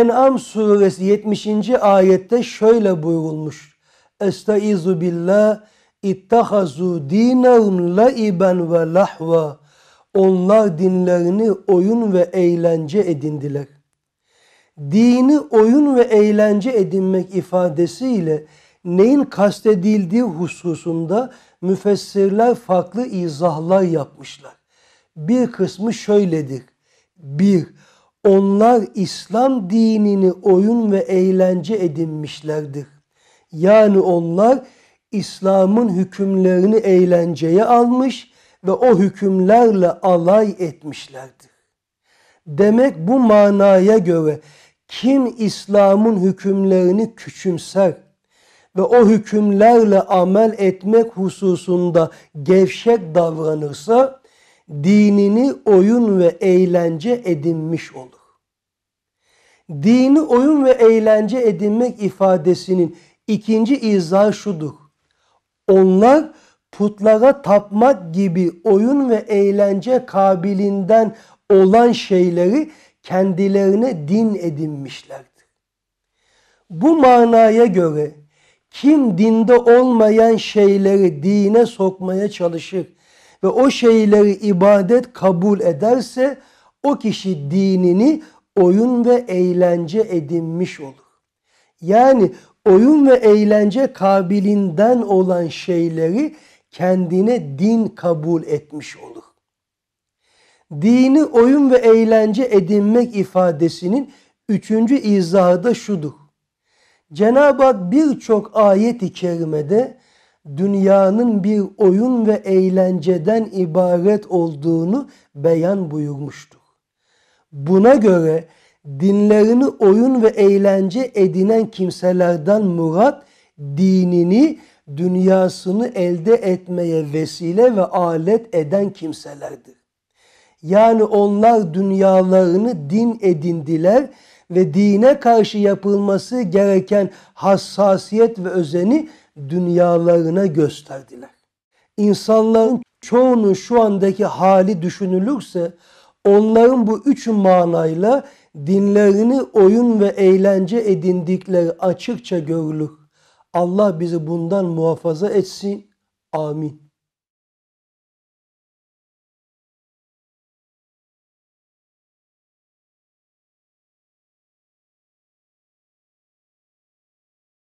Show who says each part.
Speaker 1: En'am suresi 70. ayette şöyle buyurulmuş. Estaizu billah ittahazu dinahum laiben ve lahva. Onlar dinlerini oyun ve eğlence edindiler. Dini oyun ve eğlence edinmek ifadesiyle neyin kastedildiği hususunda müfessirler farklı izahlar yapmışlar. Bir kısmı şöyledir. Bir, onlar İslam dinini oyun ve eğlence edinmişlerdir. Yani onlar İslam'ın hükümlerini eğlenceye almış ve o hükümlerle alay etmişlerdir. Demek bu manaya göre kim İslam'ın hükümlerini küçümser ve o hükümlerle amel etmek hususunda gevşek davranırsa dinini oyun ve eğlence edinmiş olur. Dini oyun ve eğlence edinmek ifadesinin ikinci izahı şudur. Onlar putlara tapmak gibi oyun ve eğlence kabilinden olan şeyleri kendilerine din edinmişlerdir. Bu manaya göre kim dinde olmayan şeyleri dine sokmaya çalışır ve o şeyleri ibadet kabul ederse o kişi dinini oyun ve eğlence edinmiş olur. Yani oyun ve eğlence kabilinden olan şeyleri kendine din kabul etmiş olur. Dini oyun ve eğlence edinmek ifadesinin üçüncü izahı da şudur. Cenab-ı Hak birçok ayet-i kerimede dünyanın bir oyun ve eğlenceden ibaret olduğunu beyan buyurmuştur. Buna göre dinlerini oyun ve eğlence edinen kimselerden murat dinini, dünyasını elde etmeye vesile ve alet eden kimselerdir. Yani onlar dünyalarını din edindiler ve dine karşı yapılması gereken hassasiyet ve özeni dünyalarına gösterdiler. İnsanların çoğunun şu andaki hali düşünülürse onların bu üç manayla dinlerini oyun ve eğlence edindikleri açıkça görülür. Allah bizi bundan muhafaza etsin. Amin.